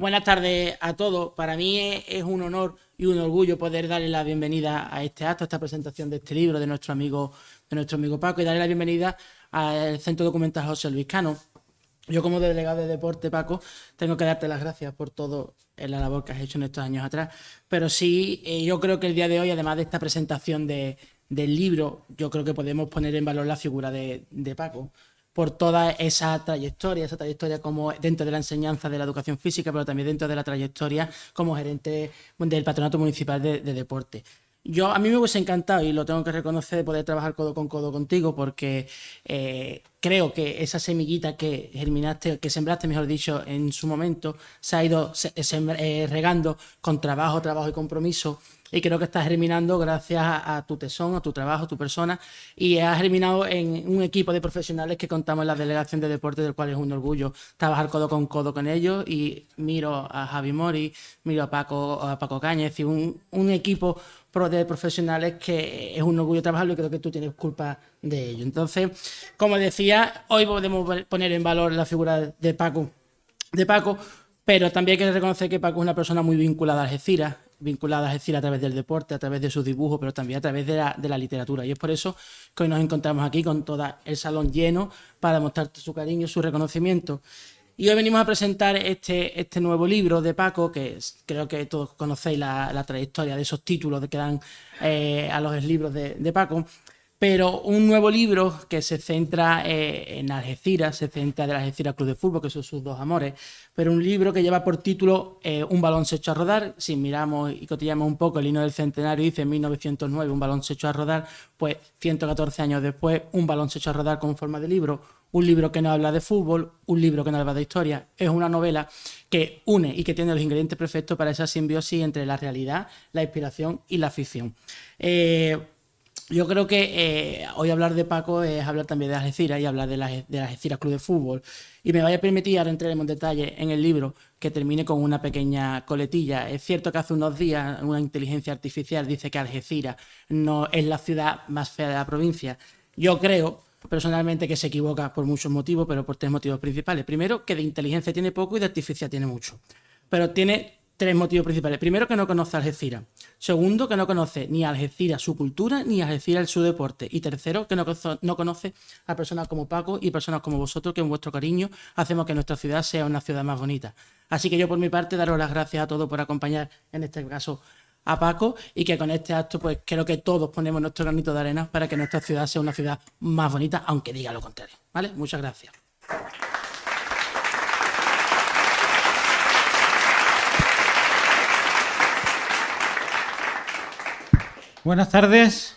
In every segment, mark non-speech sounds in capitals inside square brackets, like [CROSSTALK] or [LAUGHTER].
Buenas tardes a todos. Para mí es un honor y un orgullo poder darle la bienvenida a este acto, a esta presentación de este libro de nuestro amigo, de nuestro amigo Paco y darle la bienvenida al Centro Documental José Luis Cano. Yo como delegado de deporte, Paco, tengo que darte las gracias por todo el la labor que has hecho en estos años atrás. Pero sí, eh, yo creo que el día de hoy, además de esta presentación del libro, yo creo que podemos poner en valor la figura de, de Paco por toda esa trayectoria, esa trayectoria como dentro de la enseñanza de la educación física, pero también dentro de la trayectoria como gerente del Patronato Municipal de, Deporte. Yo, a mí me hubiese encantado, y lo tengo que reconocer, poder trabajar codo con codo contigo, porque eh, creo que esa semillita que germinaste, que sembraste, mejor dicho, en su momento, se ha ido eh, eh, regando con trabajo, trabajo y compromiso y creo que está germinando gracias a, tu tesón, a tu trabajo, a tu persona y ha germinado en un equipo de profesionales que contamos en la delegación de deporte, del cual es un orgullo trabajar codo con codo con ellos y miro a Javi Mori, miro a Paco, a Paco Cañez y un, equipo de profesionales que es un orgullo trabajarlo y creo que tú tienes culpa de ello. Entonces, como decía, hoy podemos poner en valor la figura de Paco, de Paco pero también hay que reconocer que Paco es una persona muy vinculada a Algeciras, vinculadas, es decir, a través del deporte, a través de sus dibujos, pero también a través de la, literatura. Y es por eso que hoy nos encontramos aquí con todo el salón lleno para mostrar su cariño, y su reconocimiento. Y hoy venimos a presentar este, este nuevo libro de Paco, que creo que todos conocéis la, trayectoria de esos títulos que dan eh, a los libros de Paco pero un nuevo libro que se centra eh, en Algeciras, se centra de Algeciras Club de Fútbol, que son sus dos amores, pero un libro que lleva por título eh, Un balón se echó a rodar. Si miramos y cotillamos un poco el hino del centenario, dice 1909 un balón se echó a rodar, pues 114 años después, un balón se echó a rodar con forma de libro, un libro que no habla de fútbol, un libro que no habla de historia. Es una novela que une y que tiene los ingredientes perfectos para esa simbiosis entre la realidad, la inspiración y la ficción. Eh, yo creo que eh, hoy hablar de Paco es hablar también de Algeciras y hablar de las de Algeciras Club de Fútbol. Y me vaya a permitir, ahora entraremos en detalle en el libro, que termine con una pequeña coletilla. Es cierto que hace unos días una inteligencia artificial dice que Algeciras no es la ciudad más fea de la provincia. Yo creo personalmente que se equivoca por muchos motivos, pero por tres motivos principales. Primero, que de inteligencia tiene poco y de artificial tiene mucho. Pero tiene tres motivos principales. Primero, que no conoce Algeciras. Segundo, que no conoce ni Algeciras su cultura, ni Algeciras su deporte. Y tercero, que no, conoce a personas como Paco y personas como vosotros, que con vuestro cariño hacemos que nuestra ciudad sea una ciudad más bonita. Así que yo, por mi parte, daros las gracias a todos por acompañar, en este caso, a Paco y que con este acto, pues creo que todos ponemos nuestro granito de arena para que nuestra ciudad sea una ciudad más bonita, aunque diga lo contrario. ¿Vale? Muchas gracias. Buenas tardes.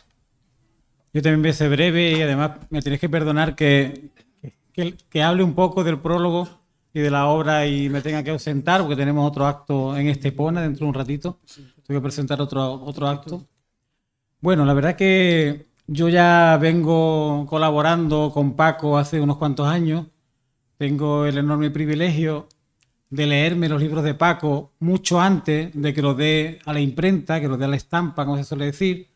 Yo también voy a ser breve y además me tenéis que perdonar que, que, hable un poco del prólogo y de la obra y me tenga que ausentar porque tenemos otro acto en Estepona dentro de un ratito. Tengo a presentar otro, otro acto. Bueno, la verdad que yo ya vengo colaborando con Paco hace unos cuantos años. Tengo el enorme privilegio de leerme los libros de Paco mucho antes de que los dé a la imprenta, que los dé a la estampa, como se suele decir.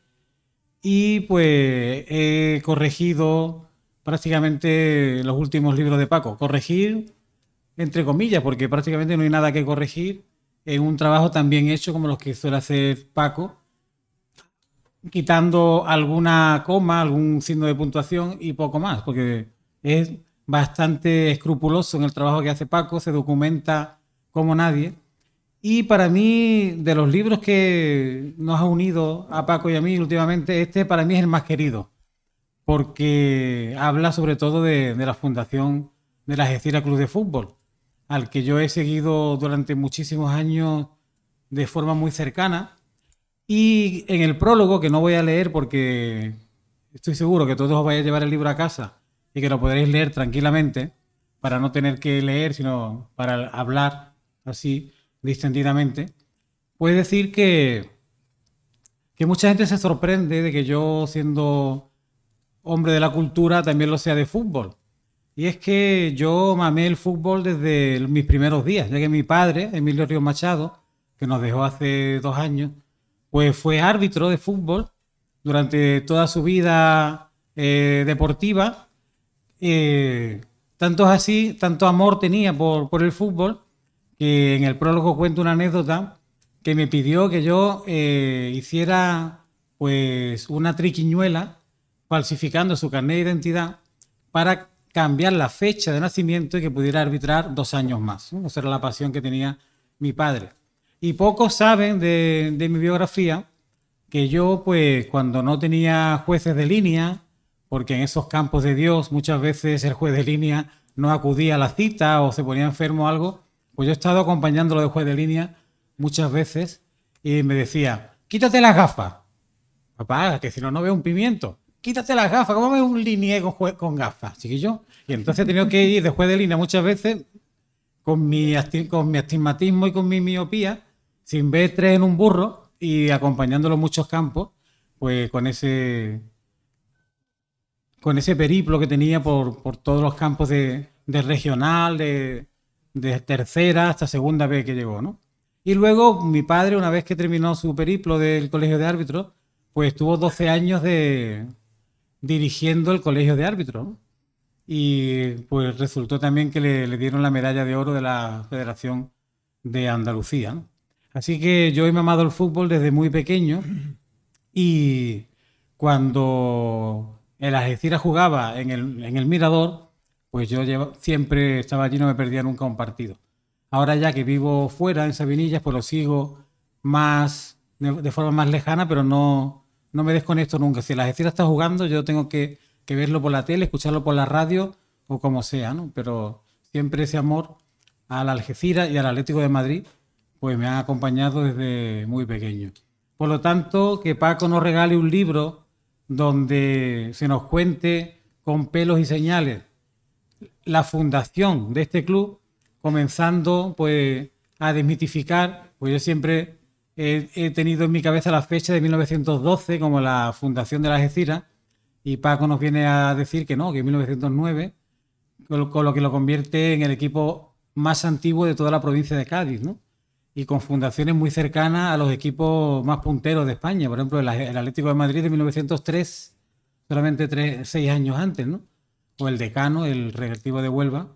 Y pues he corregido prácticamente los últimos libros de Paco. Corregir, entre comillas, porque prácticamente no hay nada que corregir en un trabajo tan bien hecho como los que suele hacer Paco, quitando alguna coma, algún signo de puntuación y poco más, porque es bastante escrupuloso en el trabajo que hace Paco, se documenta como nadie. Y para mí, de los libros que nos ha unido a Paco y a mí últimamente, este para mí es el más querido, porque habla sobre todo de, la fundación de la Gecira Club de Fútbol, al que yo he seguido durante muchísimos años de forma muy cercana. Y en el prólogo, que no voy a leer porque estoy seguro que todos os vais a llevar el libro a casa, y que lo podréis leer tranquilamente para no tener que leer, sino para hablar así distendidamente, puede decir que, que mucha gente se sorprende de que yo, siendo hombre de la cultura, también lo sea de fútbol. Y es que yo mamé el fútbol desde mis primeros días, ya que mi padre, Emilio Río Machado, que nos dejó hace dos años, pues fue árbitro de fútbol durante toda su vida eh, deportiva eh, tanto es así, tanto amor tenía por, el fútbol, que en el prólogo cuento una anécdota que me pidió que yo eh, hiciera pues una triquiñuela falsificando su carnet de identidad para cambiar la fecha de nacimiento y que pudiera arbitrar dos años más. Esa era la pasión que tenía mi padre. Y pocos saben de, de mi biografía que yo, pues, cuando no tenía jueces de línea, porque en esos campos de Dios muchas veces el juez de línea no acudía a la cita o se ponía enfermo o algo. Pues yo he estado acompañándolo de juez de línea muchas veces y me decía, quítate las gafas. Papá, que si no, no veo un pimiento. Quítate las gafas, ¿cómo ve un liniego con, con gafas, yo. Y entonces he tenido que ir de juez de línea muchas veces con mi, con mi astigmatismo y con mi miopía, sin ver tres en un burro y acompañándolo en muchos campos, pues con ese con ese periplo que tenía por, por todos los campos de, regional, de, tercera hasta segunda vez que llegó, ¿no? Y luego mi padre, una vez que terminó su periplo del colegio de árbitros, pues estuvo 12 años de dirigiendo el colegio de árbitros, Y pues resultó también que le, dieron la medalla de oro de la Federación de Andalucía. Así que yo he mamado el fútbol desde muy pequeño y cuando el Algeciras jugaba en el, Mirador, pues yo siempre estaba allí, no me perdía nunca un partido. Ahora ya que vivo fuera, en Sabinillas, pues lo sigo más, de, forma más lejana, pero no, no me desconecto nunca. Si el Algeciras está jugando, yo tengo que, que verlo por la tele, escucharlo por la radio o como sea, ¿no? Pero siempre ese amor al Algeciras y al Atlético de Madrid, pues me han acompañado desde muy pequeño. Por lo tanto, que Paco nos regale un libro donde se nos cuente con pelos y señales la fundación de este club, comenzando pues a desmitificar, pues yo siempre he, tenido en mi cabeza la fecha de 1912 como la fundación de la GECIRA y Paco nos viene a decir que no, que 1909, con lo que lo convierte en el equipo más antiguo de toda la provincia de Cádiz, ¿no? y con fundaciones muy cercanas a los equipos más punteros de España. Por ejemplo, el, Atlético de Madrid de 1903, solamente tres, seis años antes, ¿no? O el Decano, el reactivo de Huelva,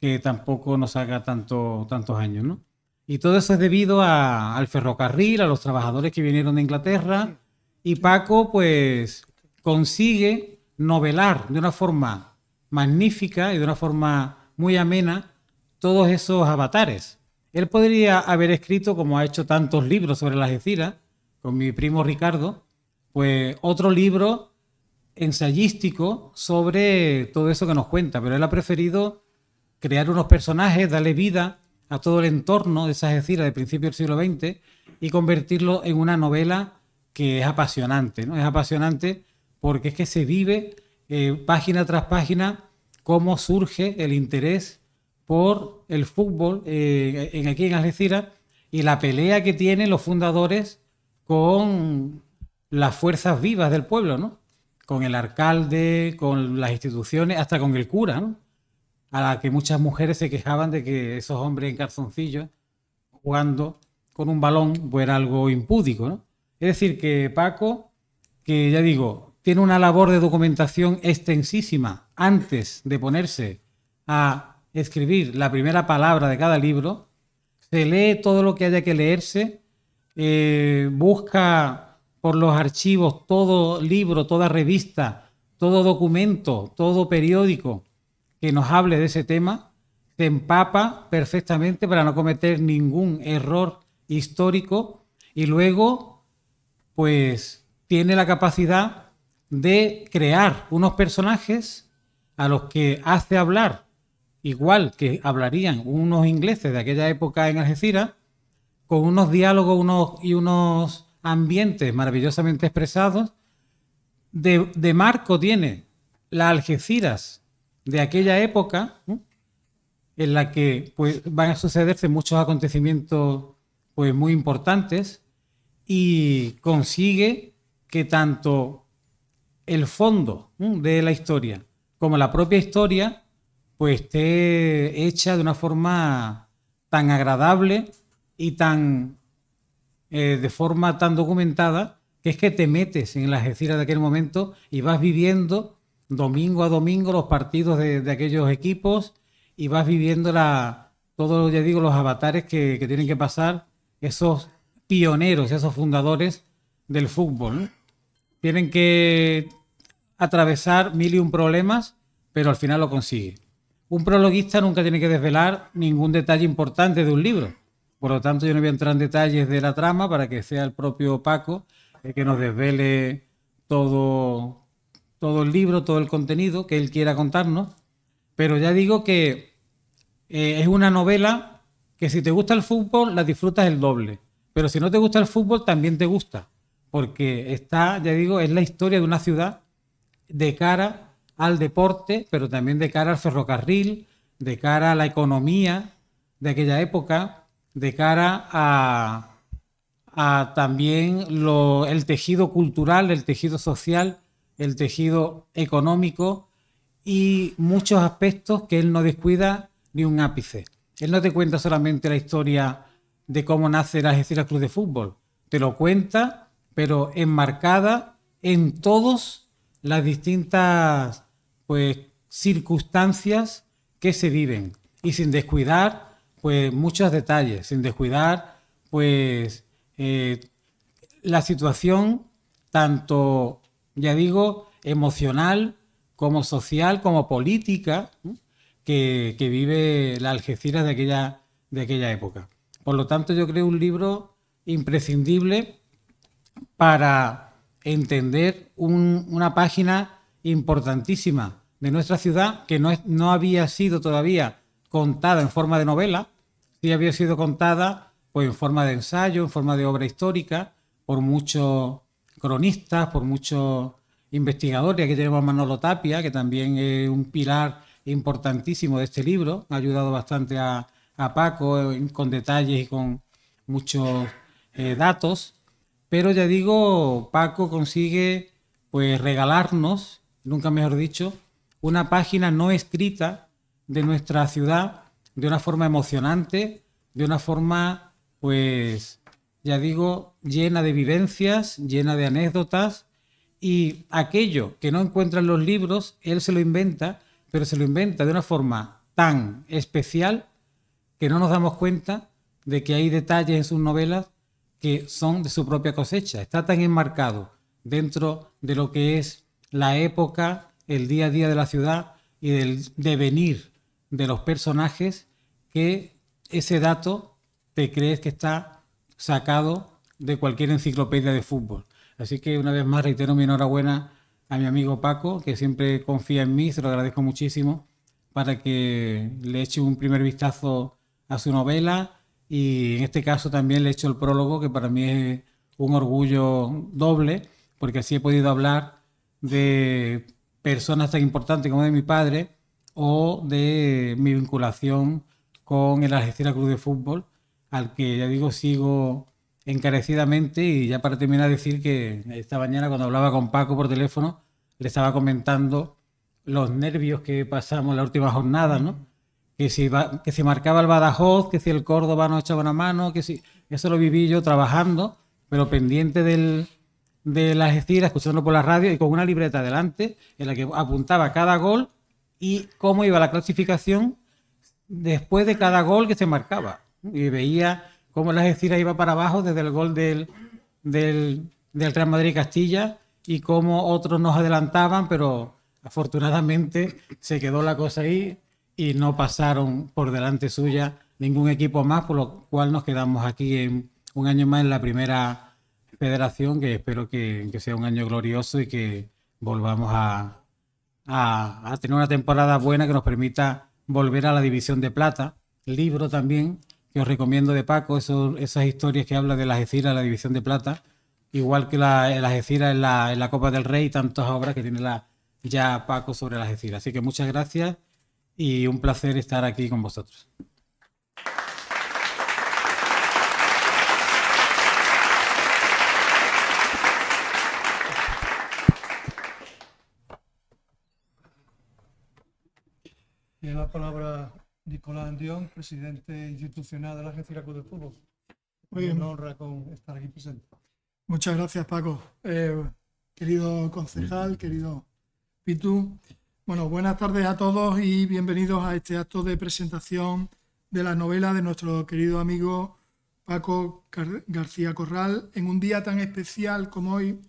que tampoco nos haga tanto, tantos años, ¿no? Y todo eso es debido al ferrocarril, a los trabajadores que vinieron de Inglaterra. Y Paco, pues, consigue novelar de una forma magnífica y de una forma muy amena todos esos avatares. Él podría haber escrito, como ha hecho tantos libros sobre las Algeciras, con mi primo Ricardo, pues otro libro ensayístico sobre todo eso que nos cuenta, pero él ha preferido crear unos personajes, darle vida a todo el entorno de esas Algeciras de principio del siglo XX y convertirlo en una novela que es apasionante, ¿no? Es apasionante porque es que se vive eh, página tras página cómo surge el interés por el fútbol eh, en, aquí en Algeciras y la pelea que tienen los fundadores con las fuerzas vivas del pueblo, Con el alcalde, con las instituciones, hasta con el cura, A la que muchas mujeres se quejaban de que esos hombres en calzoncillos jugando con un balón fuera pues algo impúdico, Es decir, que Paco, que ya digo, tiene una labor de documentación extensísima antes de ponerse a escribir la primera palabra de cada libro, se lee todo lo que haya que leerse, eh, busca por los archivos todo libro, toda revista, todo documento, todo periódico que nos hable de ese tema, se empapa perfectamente para no cometer ningún error histórico y luego pues tiene la capacidad de crear unos personajes a los que hace hablar igual que hablarían unos ingleses de aquella época en Algeciras, con unos diálogos y unos ambientes maravillosamente expresados. De, marco tiene la Algeciras de aquella época, en la que pues, van a sucederse muchos acontecimientos pues, muy importantes y consigue que tanto el fondo de la historia como la propia historia pues esté hecha de una forma tan agradable y tan eh, de forma tan documentada que es que te metes en las escenas de aquel momento y vas viviendo domingo a domingo los partidos de, aquellos equipos y vas viviendo la, todos, ya digo, los avatares que, tienen que pasar esos pioneros, esos fundadores del fútbol. Tienen que atravesar mil y un problemas, pero al final lo consiguen un prologuista nunca tiene que desvelar ningún detalle importante de un libro. Por lo tanto, yo no voy a entrar en detalles de la trama para que sea el propio Paco el que nos desvele todo, todo el libro, todo el contenido que él quiera contarnos. Pero ya digo que eh, es una novela que si te gusta el fútbol, la disfrutas el doble. Pero si no te gusta el fútbol, también te gusta. Porque está, ya digo, es la historia de una ciudad de cara al deporte, pero también de cara al ferrocarril, de cara a la economía de aquella época, de cara a, también el tejido cultural, el tejido social, el tejido económico y muchos aspectos que él no descuida ni un ápice. Él no te cuenta solamente la historia de cómo nace la Algeciras Club de Fútbol, te lo cuenta, pero enmarcada en todas las distintas pues circunstancias que se viven y sin descuidar pues muchos detalles, sin descuidar pues eh, la situación tanto, ya digo, emocional como social, como política que, vive la Algeciras de aquella, de aquella época. Por lo tanto, yo creo un libro imprescindible para entender una página importantísima de nuestra ciudad que no, no había sido todavía contada en forma de novela, sí había sido contada pues, en forma de ensayo, en forma de obra histórica, por muchos cronistas, por muchos investigadores. Aquí tenemos a Manolo Tapia, que también es un pilar importantísimo de este libro, ha ayudado bastante a, Paco con detalles y con muchos eh, datos. Pero ya digo, Paco consigue pues regalarnos nunca mejor dicho, una página no escrita de nuestra ciudad de una forma emocionante, de una forma, pues, ya digo, llena de vivencias, llena de anécdotas, y aquello que no encuentra en los libros, él se lo inventa, pero se lo inventa de una forma tan especial que no nos damos cuenta de que hay detalles en sus novelas que son de su propia cosecha. Está tan enmarcado dentro de lo que es la época, el día a día de la ciudad y del devenir de los personajes que ese dato te crees que está sacado de cualquier enciclopedia de fútbol. Así que una vez más reitero mi enhorabuena a mi amigo Paco, que siempre confía en mí, se lo agradezco muchísimo, para que le eche un primer vistazo a su novela y en este caso también le he hecho el prólogo, que para mí es un orgullo doble, porque así he podido hablar de personas tan importantes como de mi padre o de mi vinculación con el Algeciras Club de Fútbol, al que ya digo sigo encarecidamente y ya para terminar decir que esta mañana cuando hablaba con Paco por teléfono le estaba comentando los nervios que pasamos la última jornada, Que si, que si marcaba el Badajoz, que si el Córdoba no echaba una mano, que si... Eso lo viví yo trabajando, pero pendiente del, de las estiras escuchándolo por la radio y con una libreta delante en la que apuntaba cada gol y cómo iba la clasificación después de cada gol que se marcaba. Y veía cómo las estiras iba para abajo desde el gol del, del, del Real Madrid-Castilla y cómo otros nos adelantaban, pero afortunadamente se quedó la cosa ahí y no pasaron por delante suya ningún equipo más, por lo cual nos quedamos aquí un año más en la primera federación, que espero que, sea un año glorioso y que volvamos a, tener una temporada buena que nos permita volver a la división de plata. libro también, que os recomiendo de Paco, esas historias que habla de las en la división de plata, igual que la, las en la, Copa del Rey, tantas obras que tiene la, ya Paco sobre la Así que muchas gracias y un placer estar aquí con vosotros. Tiene la palabra Nicolás Andión, presidente institucional de la Agencia de Fútbol. Muy bien. estar aquí presente. Muchas gracias, Paco. Eh, querido concejal, querido Pitu. Bueno, buenas tardes a todos y bienvenidos a este acto de presentación de la novela de nuestro querido amigo Paco García Corral en un día tan especial como hoy,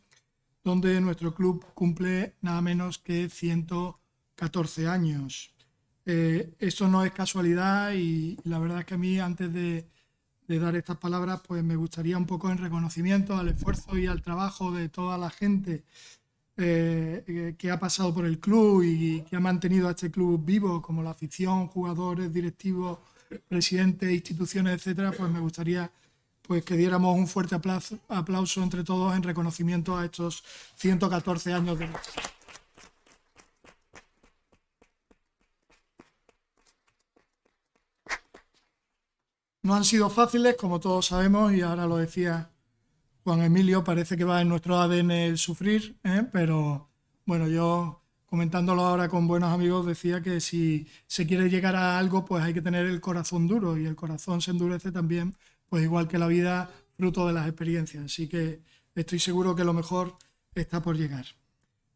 donde nuestro club cumple nada menos que 114 años. Esto eh, eso no es casualidad y la verdad es que a mí antes de, dar estas palabras, pues me gustaría un poco en reconocimiento al esfuerzo y al trabajo de toda la gente eh, que ha pasado por el club y que ha mantenido a este club vivo, como la afición, jugadores, directivos, presidentes, instituciones, etcétera, pues me gustaría pues, que diéramos un fuerte aplauso, entre todos en reconocimiento a estos 114 años de No han sido fáciles, como todos sabemos, y ahora lo decía Juan Emilio, parece que va en nuestro ADN el sufrir, ¿eh? pero bueno, yo comentándolo ahora con buenos amigos decía que si se quiere llegar a algo, pues hay que tener el corazón duro y el corazón se endurece también, pues igual que la vida, fruto de las experiencias. Así que estoy seguro que lo mejor está por llegar.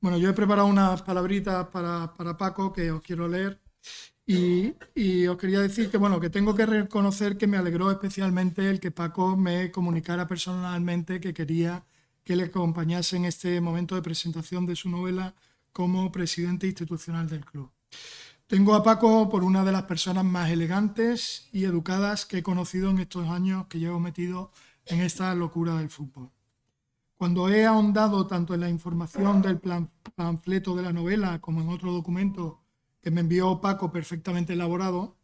Bueno, yo he preparado unas palabritas para, para Paco que os quiero leer y, os quería decir que, bueno, que tengo que reconocer que me alegró especialmente el que Paco me comunicara personalmente que quería que le acompañase en este momento de presentación de su novela como presidente institucional del club. Tengo a Paco por una de las personas más elegantes y educadas que he conocido en estos años que llevo metido en esta locura del fútbol. Cuando he ahondado tanto en la información del plan, panfleto de la novela como en otro documento que me envió Paco perfectamente elaborado,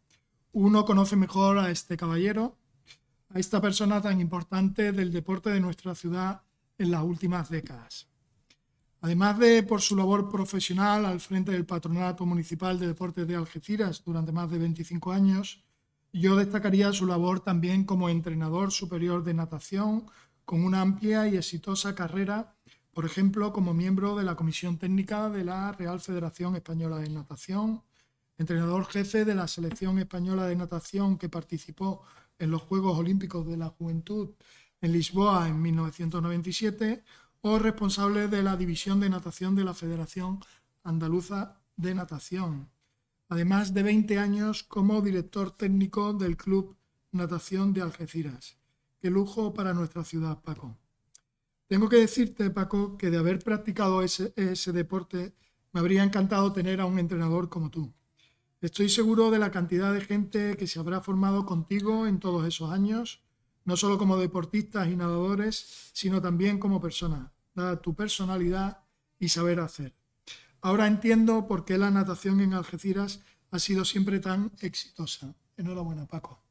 uno conoce mejor a este caballero, a esta persona tan importante del deporte de nuestra ciudad en las últimas décadas. Además de por su labor profesional al frente del Patronato Municipal de Deportes de Algeciras durante más de 25 años, yo destacaría su labor también como entrenador superior de natación, con una amplia y exitosa carrera por ejemplo, como miembro de la Comisión Técnica de la Real Federación Española de Natación, entrenador jefe de la Selección Española de Natación que participó en los Juegos Olímpicos de la Juventud en Lisboa en 1997, o responsable de la División de Natación de la Federación Andaluza de Natación, además de 20 años como director técnico del Club Natación de Algeciras. Qué lujo para nuestra ciudad, Paco. Tengo que decirte, Paco, que de haber practicado ese, deporte, me habría encantado tener a un entrenador como tú. Estoy seguro de la cantidad de gente que se habrá formado contigo en todos esos años, no solo como deportistas y nadadores, sino también como persona, dada tu personalidad y saber hacer. Ahora entiendo por qué la natación en Algeciras ha sido siempre tan exitosa. Enhorabuena, Paco.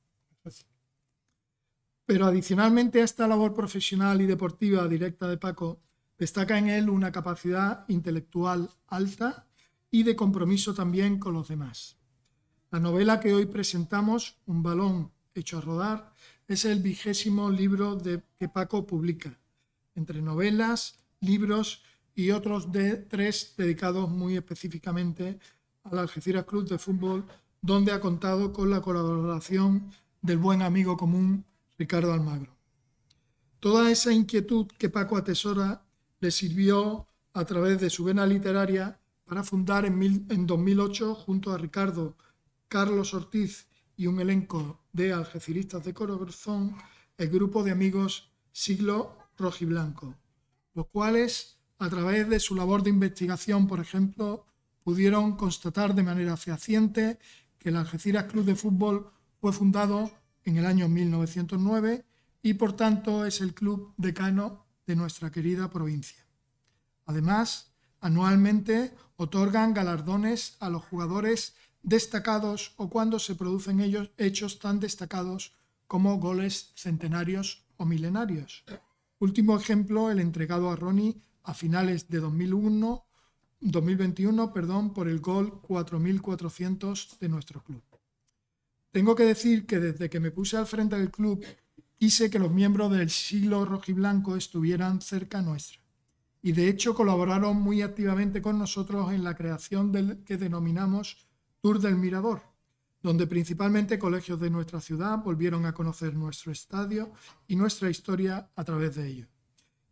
Pero adicionalmente a esta labor profesional y deportiva directa de Paco, destaca en él una capacidad intelectual alta y de compromiso también con los demás. La novela que hoy presentamos, Un balón hecho a rodar, es el vigésimo libro que Paco publica, entre novelas, libros y otros de, tres dedicados muy específicamente al Algeciras Club de Fútbol, donde ha contado con la colaboración del buen amigo común Ricardo Almagro. Toda esa inquietud que Paco atesora le sirvió a través de su vena literaria para fundar en, 2008, junto a Ricardo, Carlos Ortiz y un elenco de algeciristas de corazón, el grupo de amigos Siglo Rojiblanco, los cuales, a través de su labor de investigación, por ejemplo, pudieron constatar de manera fehaciente que el Algeciras Club de Fútbol fue fundado en el año 1909 y por tanto es el club decano de nuestra querida provincia. Además, anualmente otorgan galardones a los jugadores destacados o cuando se producen ellos hechos tan destacados como goles centenarios o milenarios. Último ejemplo, el entregado a Ronnie a finales de 2001, 2021 perdón, por el gol 4400 de nuestro club. Tengo que decir que desde que me puse al frente del club hice que los miembros del siglo rojiblanco estuvieran cerca nuestra. Y de hecho colaboraron muy activamente con nosotros en la creación del que denominamos Tour del Mirador, donde principalmente colegios de nuestra ciudad volvieron a conocer nuestro estadio y nuestra historia a través de ello.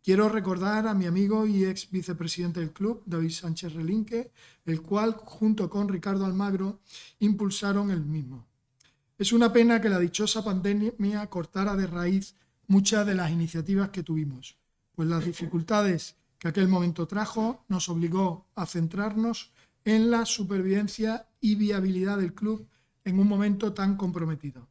Quiero recordar a mi amigo y ex vicepresidente del club, David Sánchez Relinque, el cual, junto con Ricardo Almagro, impulsaron el mismo. Es una pena que la dichosa pandemia cortara de raíz muchas de las iniciativas que tuvimos, pues las dificultades que aquel momento trajo nos obligó a centrarnos en la supervivencia y viabilidad del club en un momento tan comprometido.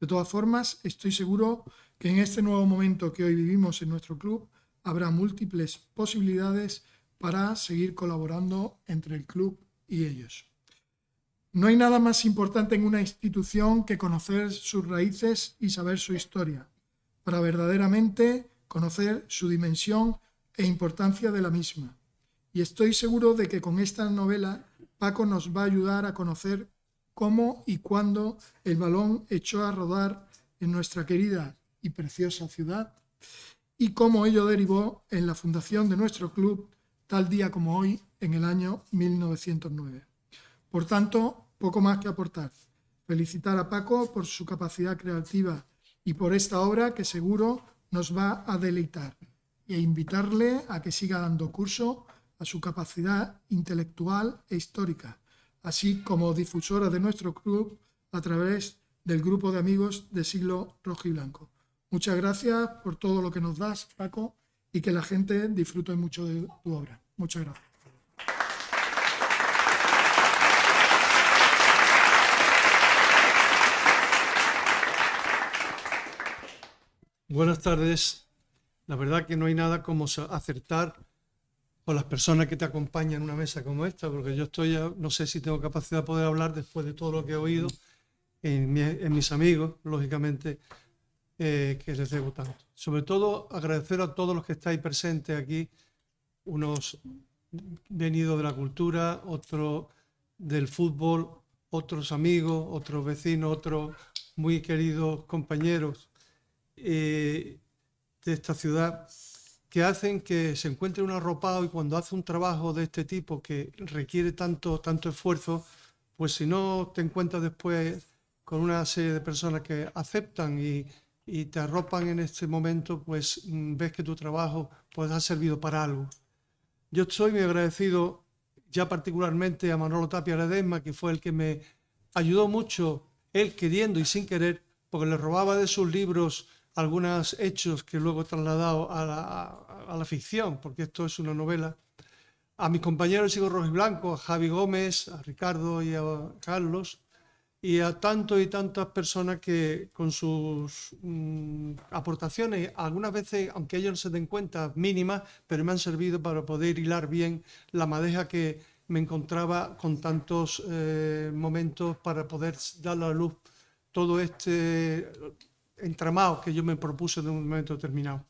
De todas formas, estoy seguro que en este nuevo momento que hoy vivimos en nuestro club habrá múltiples posibilidades para seguir colaborando entre el club y ellos. No hay nada más importante en una institución que conocer sus raíces y saber su historia, para verdaderamente conocer su dimensión e importancia de la misma. Y estoy seguro de que con esta novela Paco nos va a ayudar a conocer cómo y cuándo el balón echó a rodar en nuestra querida y preciosa ciudad y cómo ello derivó en la fundación de nuestro club tal día como hoy en el año 1909. Por tanto, poco más que aportar. Felicitar a Paco por su capacidad creativa y por esta obra que seguro nos va a deleitar e invitarle a que siga dando curso a su capacidad intelectual e histórica, así como difusora de nuestro club a través del grupo de amigos de siglo rojo y blanco. Muchas gracias por todo lo que nos das, Paco, y que la gente disfrute mucho de tu obra. Muchas gracias. Buenas tardes. La verdad que no hay nada como acertar con las personas que te acompañan en una mesa como esta, porque yo estoy, no sé si tengo capacidad de poder hablar después de todo lo que he oído en, mis amigos, lógicamente, eh, que les debo tanto. Sobre todo agradecer a todos los que estáis presentes aquí, unos venidos de la cultura, otros del fútbol, otros amigos, otros vecinos, otros muy queridos compañeros eh, de esta ciudad que hacen que se encuentre un arropado y cuando hace un trabajo de este tipo que requiere tanto, tanto esfuerzo, pues si no te encuentras después con una serie de personas que aceptan y, y te arropan en este momento, pues mm, ves que tu trabajo pues, ha servido para algo. Yo estoy muy agradecido ya particularmente a Manolo Tapia Ledesma, que fue el que me ayudó mucho, él queriendo y sin querer, porque le robaba de sus libros algunos hechos que luego he trasladado a la, a, la ficción, porque esto es una novela, a mis compañeros Sigo Rojo y Blanco, a Javi Gómez, a Ricardo y a Carlos, y a tanto y tantas personas que con sus mm, aportaciones, algunas veces, aunque ellos no se den cuenta, mínimas, pero me han servido para poder hilar bien la madeja que me encontraba con tantos eh, momentos para poder dar a la luz todo este entramados que yo me propuse en un momento determinado.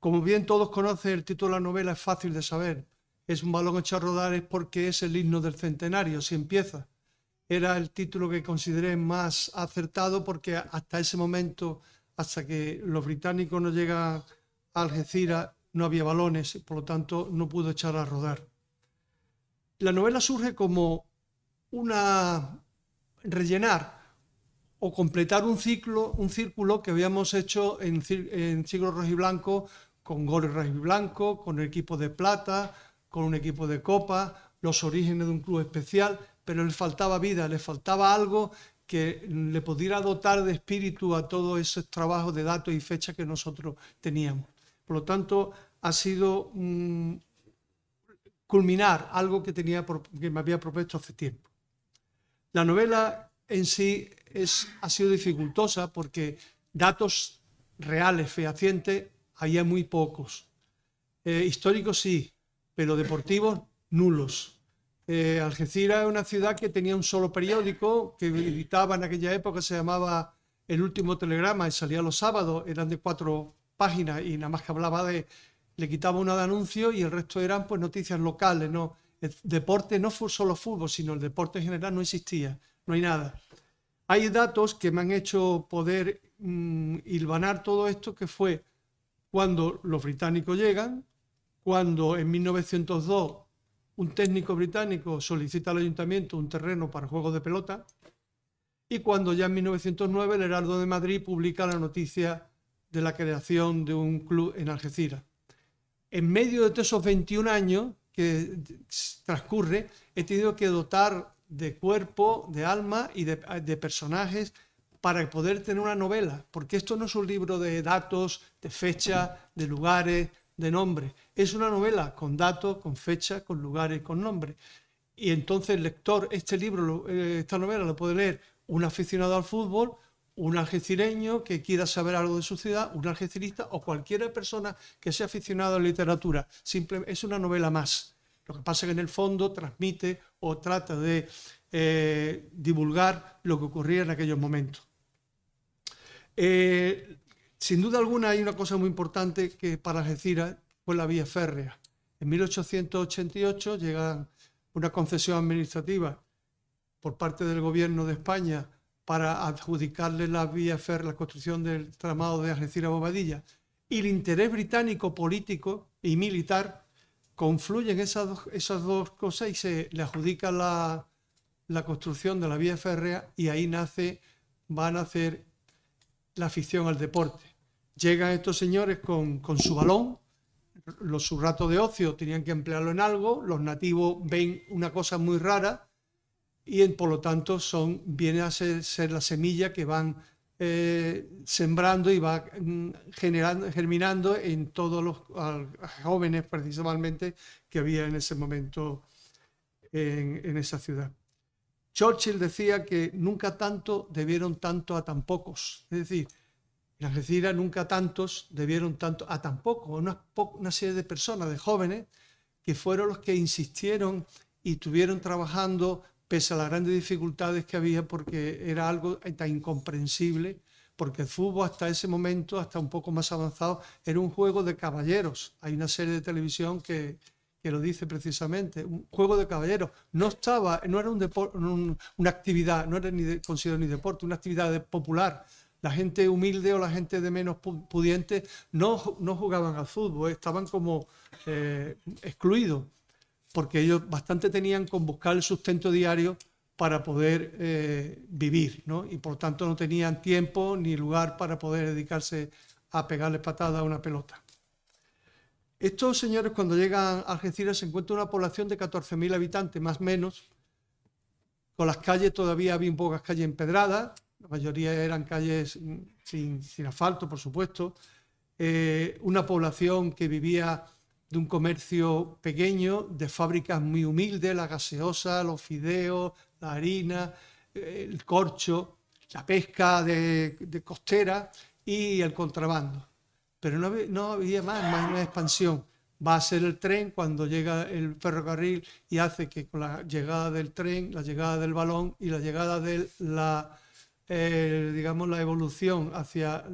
Como bien todos conocen, el título de la novela es fácil de saber. Es un balón hecho a rodar es porque es el himno del centenario, si empieza. Era el título que consideré más acertado porque hasta ese momento, hasta que los británicos no llegan a Algeciras, no había balones, y por lo tanto no pudo echar a rodar. La novela surge como una rellenar o completar un, ciclo, un círculo que habíamos hecho en, en y blanco con y blanco con el equipo de plata, con un equipo de copa, los orígenes de un club especial, pero le faltaba vida, le faltaba algo que le pudiera dotar de espíritu a todo ese trabajo de datos y fechas que nosotros teníamos. Por lo tanto, ha sido culminar algo que, tenía, que me había propuesto hace tiempo. La novela en sí ha sido dificultosa porque datos reales, fehacientes, había muy pocos. Eh, históricos sí, pero deportivos nulos. Eh, Algeciras es una ciudad que tenía un solo periódico que editaba en aquella época, se llamaba El Último Telegrama y salía los sábados, eran de cuatro páginas y nada más que hablaba de, le quitaba una de anuncio y el resto eran pues noticias locales, no, el deporte no fue solo fútbol, sino el deporte en general no existía, no hay nada hay datos que me han hecho poder mm, hilvanar todo esto, que fue cuando los británicos llegan, cuando en 1902 un técnico británico solicita al ayuntamiento un terreno para juegos de pelota, y cuando ya en 1909 el Heraldo de Madrid publica la noticia de la creación de un club en Algeciras. En medio de esos 21 años que eh, transcurre, he tenido que dotar de cuerpo, de alma y de, personajes para poder tener una novela, porque esto no es un libro de datos, de fecha, de lugares, de nombre. Es una novela con datos, con fecha, con lugares, con nombres, Y entonces el lector, este libro, eh, esta novela lo puede leer un aficionado al fútbol, un algecireño que quiera saber algo de su ciudad, un algecirista o cualquier persona que sea aficionado a la literatura. Simple, es una novela más. Lo que pasa es que en el fondo transmite o trata de eh, divulgar lo que ocurría en aquellos momentos. Eh, sin duda alguna hay una cosa muy importante que para Algeciras fue la vía férrea. En 1888 llega una concesión administrativa por parte del gobierno de España para adjudicarle la vía férrea, la construcción del tramado de Algeciras-Bobadilla. Y el interés británico político y militar confluyen esas dos, esas dos cosas y se le adjudica la, construcción de la vía férrea y ahí nace, van a hacer la afición al deporte. Llegan estos señores con, su balón, los, su rato de ocio tenían que emplearlo en algo, los nativos ven una cosa muy rara y por lo tanto son, viene a ser, ser la semilla que van eh, sembrando y va mm, generando, germinando en todos los jóvenes principalmente que había en ese momento en, esa ciudad. Churchill decía que nunca tanto debieron tanto a tan pocos. Es decir, en Algeciras nunca tantos debieron tanto a tan pocos, una, una serie de personas, de jóvenes, que fueron los que insistieron y tuvieron trabajando pese a las grandes dificultades que había porque era algo tan incomprensible, porque el fútbol hasta ese momento, hasta un poco más avanzado, era un juego de caballeros. Hay una serie de televisión que, lo dice precisamente, un juego de caballeros. No estaba, no era un deporte una actividad, no era ni de, considerado ni deporte, una actividad popular. La gente humilde o la gente de menos pudiente no, no jugaban al fútbol, estaban como eh, excluidos porque ellos bastante tenían con buscar el sustento diario para poder eh, vivir, ¿no? Y por tanto no tenían tiempo ni lugar para poder dedicarse a pegarle patada a una pelota. Estos señores cuando llegan a Argentina, se encuentran una población de 14.000 habitantes, más o menos, con las calles todavía había pocas calles empedradas, la mayoría eran calles mm, sin, asfalto, por supuesto, eh, una población que vivía de un comercio pequeño, de fábricas muy humildes, la gaseosa, los fideos, la harina, eh, el corcho, la pesca de, costera y el contrabando. Pero no, había más, más una expansión. Va a ser el tren cuando llega el ferrocarril y hace que con la llegada del tren, la llegada del balón y la llegada de la, eh, digamos, la evolución hacia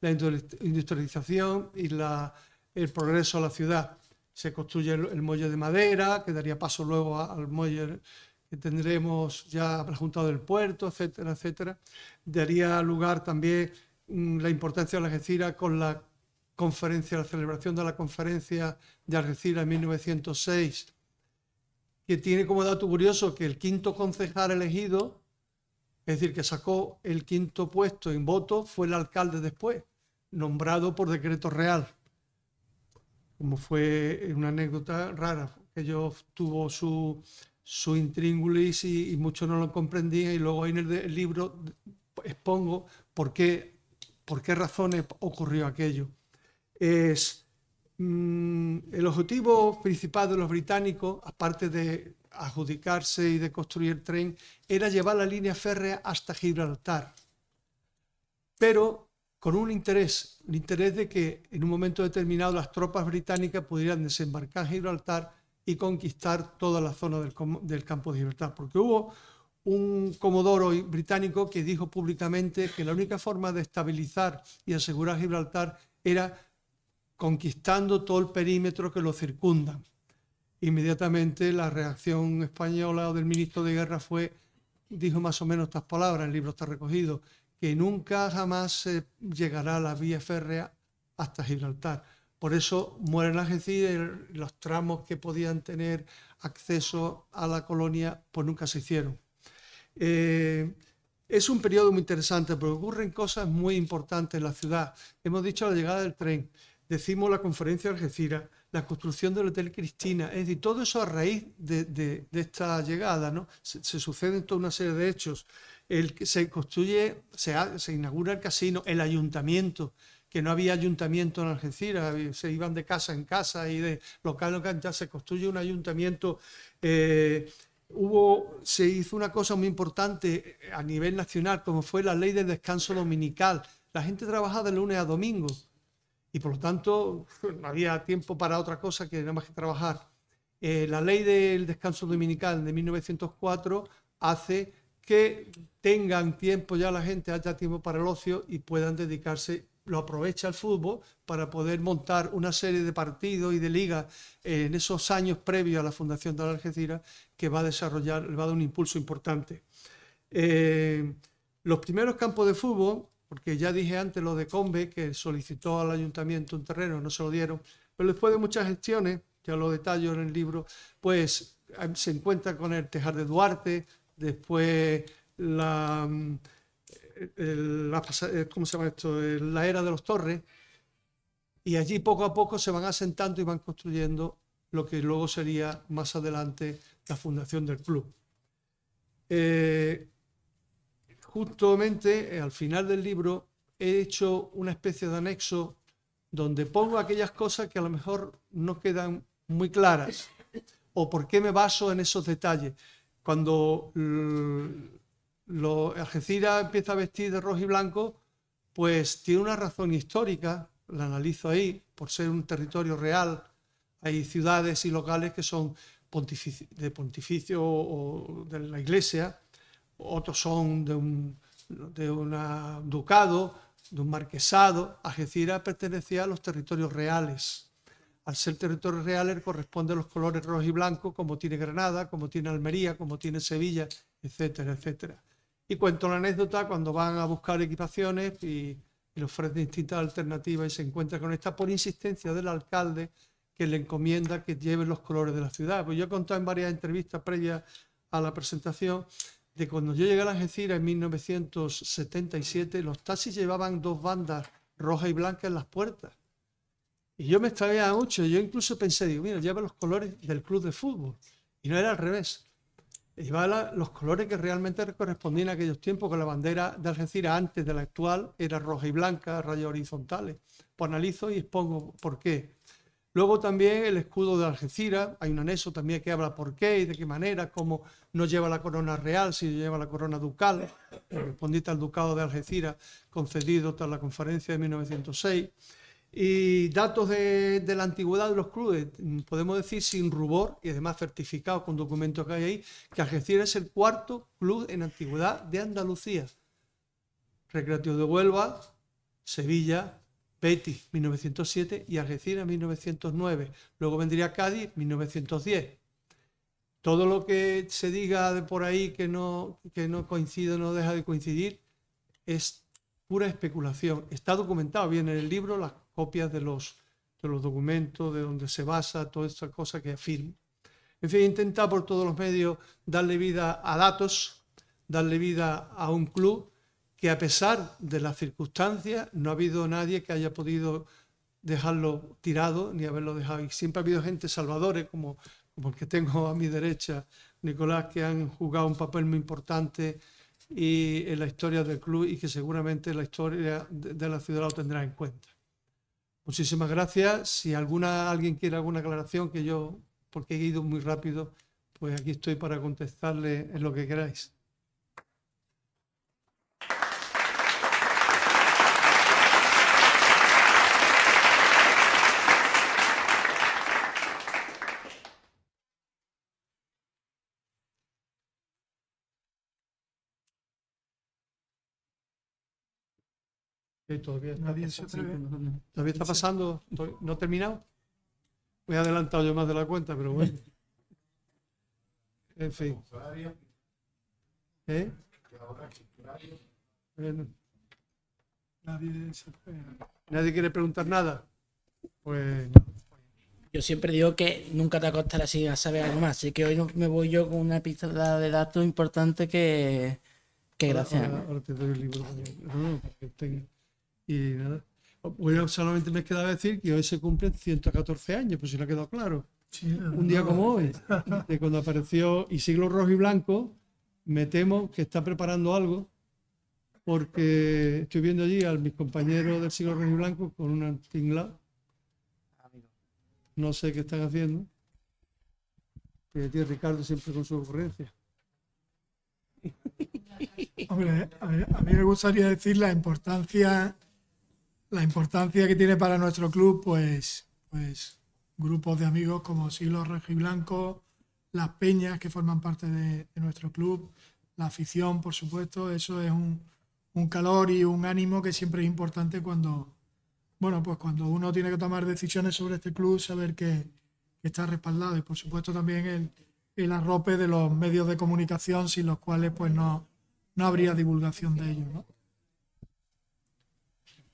la industrialización y la el progreso a la ciudad. Se construye el, muelle de madera, que daría paso luego al muelle que tendremos ya prejuntado del Puerto, etcétera, etcétera. Daría lugar también mm, la importancia de Algeciras con la conferencia, la celebración de la conferencia de Algeciras en 1906, que tiene como dato curioso que el quinto concejal elegido, es decir, que sacó el quinto puesto en voto, fue el alcalde después, nombrado por decreto real como fue una anécdota rara, que yo tuvo su, su intríngulis y, muchos no lo comprendían y luego en el, libro expongo por qué, por qué razones ocurrió aquello. Es mm, el objetivo principal de los británicos, aparte de adjudicarse y de construir el tren, era llevar la línea férrea hasta Gibraltar. Pero con un interés, el interés de que en un momento determinado las tropas británicas pudieran desembarcar en Gibraltar y conquistar toda la zona del, campo de Gibraltar, porque hubo un comodoro británico que dijo públicamente que la única forma de estabilizar y asegurar Gibraltar era conquistando todo el perímetro que lo circunda. Inmediatamente la reacción española o del ministro de Guerra fue, dijo más o menos estas palabras, el libro está recogido, que nunca jamás eh, llegará la vía férrea hasta Gibraltar. Por eso mueren Algeciras y los tramos que podían tener acceso a la colonia pues nunca se hicieron. Eh, es un periodo muy interesante porque ocurren cosas muy importantes en la ciudad. Hemos dicho la llegada del tren, decimos la conferencia de Algeciras, la construcción del Hotel Cristina, es decir, todo eso a raíz de, esta llegada, ¿no? Se, se suceden toda una serie de hechos el, se construye, se, inaugura el casino, el ayuntamiento, que no había ayuntamiento en Algeciras, se iban de casa en casa y de local en local, ya se construye un ayuntamiento. Eh, hubo, se hizo una cosa muy importante eh, a nivel nacional, como fue la ley del descanso dominical. La gente trabajaba de lunes a domingo y por lo tanto [LAUGHS] no había tiempo para otra cosa que nada más que trabajar. Eh, la ley del descanso dominical de 1904 hace que tengan tiempo ya la gente, haya tiempo para el ocio y puedan dedicarse, lo aprovecha el fútbol para poder montar una serie de partidos y de ligas en esos años previos a la fundación de la Algeciras que va a desarrollar, le va a dar un impulso importante. Eh, los primeros campos de fútbol, porque ya dije antes lo de Combe, que solicitó al ayuntamiento un terreno, no se lo dieron, pero después de muchas gestiones, ya lo detallo en el libro, pues eh, se encuentra con el Tejar de Duarte, después la, mm, eh, llama la era de los torres, y allí poco a poco se van asentando y van construyendo lo que luego sería más adelante la fundación del club. Eh, justamente eh, al final del libro he hecho una especie de anexo donde pongo aquellas cosas que a lo mejor no quedan muy claras o por qué me baso en esos detalles cuando mm, Algeciras empieza a vestir de rojo y blanco, pues tiene una razón histórica, la analizo ahí, por ser un territorio real, hay ciudades y locales que son de pontificio o de la iglesia, otros son de un ducado, de un marquesado. Algeciras pertenecía a los territorios reales. Al ser territorio real corresponde a los colores rojo y blanco, como tiene Granada, como tiene Almería, como tiene Sevilla, etcétera, etcétera. Y cuento la anécdota cuando van a buscar equipaciones y, le ofrecen distintas alternativas y se encuentra con esta por insistencia del alcalde que le encomienda que lleve los colores de la ciudad. Pues yo he contado en varias entrevistas previas a la presentación de cuando yo llegué a la Algeciras en 1977, los taxis llevaban dos bandas roja y blanca en las puertas. Y yo me extraviaba mucho. Yo incluso pensé, digo, mira, lleva los colores del club de fútbol. Y no era al revés. Llevaba los colores que realmente correspondían a aquellos tiempos, que la bandera de Algeciras antes de la actual era roja y blanca, rayas horizontales. Pues analizo y expongo por qué. Luego también el escudo de Algeciras, hay un anexo también que habla por qué y de qué manera, cómo no lleva la corona real, sino lleva la corona ducal, correspondiente al ducado de Algeciras, concedido tras la conferencia de 1906. Y datos de, la antigüedad de los clubes, mm, podemos decir sin rubor y además certificados con documentos que hay ahí, que Algeciras es el cuarto club en antigüedad de Andalucía. Recreativo de Huelva, Sevilla, Betis 1907 y Algeciras 1909. Luego vendría Cádiz 1910. Todo lo que se diga de por ahí que no, que no coincide, no deja de coincidir, es pura especulación. Está documentado bien en el libro las copias de los, de los documentos, de donde se basa toda esta cosa que afirma. En fin, intentar por todos los medios darle vida a datos, darle vida a un club que a pesar de las circunstancias no ha habido nadie que haya podido dejarlo tirado ni haberlo dejado. Y siempre ha habido gente salvadora, como, como el que tengo a mi derecha, Nicolás, que han jugado un papel muy importante y en la historia del club y que seguramente la historia de, de la ciudad lo tendrá en cuenta. Muchísimas gracias. Si alguna, alguien quiere alguna aclaración, que yo, porque he ido muy rápido, pues aquí estoy para contestarle en lo que queráis. todavía Nadie se atreve. Todavía está pasando, no ha terminado. Me he adelantado yo más de la cuenta, pero bueno. En fin. ¿Eh? Nadie, quiere preguntar nada. Pues yo siempre digo que nunca te acostarás a saber algo más, así que hoy me voy yo con una pista de datos importante que, que gracias. Ahora, libro. No, y nada. Bueno, pues solamente me queda decir que hoy se cumplen 114 años, pues si no ha quedado claro. Un día como hoy, de cuando apareció y siglo rojo y blanco, me temo que está preparando algo, porque estoy viendo allí a mis compañeros del siglo rojo y blanco con una tingla. No sé qué están haciendo. Pero Ricardo siempre con su ocurrencia. Hombre, a mí me gustaría decir la importancia la importancia que tiene para nuestro club, pues, pues grupos de amigos como Siglo Regiblanco, las peñas que forman parte de, nuestro club, la afición, por supuesto, eso es un, un calor y un ánimo que siempre es importante cuando, bueno, pues cuando uno tiene que tomar decisiones sobre este club, saber que, está respaldado y por supuesto también el, arrope de los medios de comunicación sin los cuales pues no, no habría divulgación de ellos. ¿no?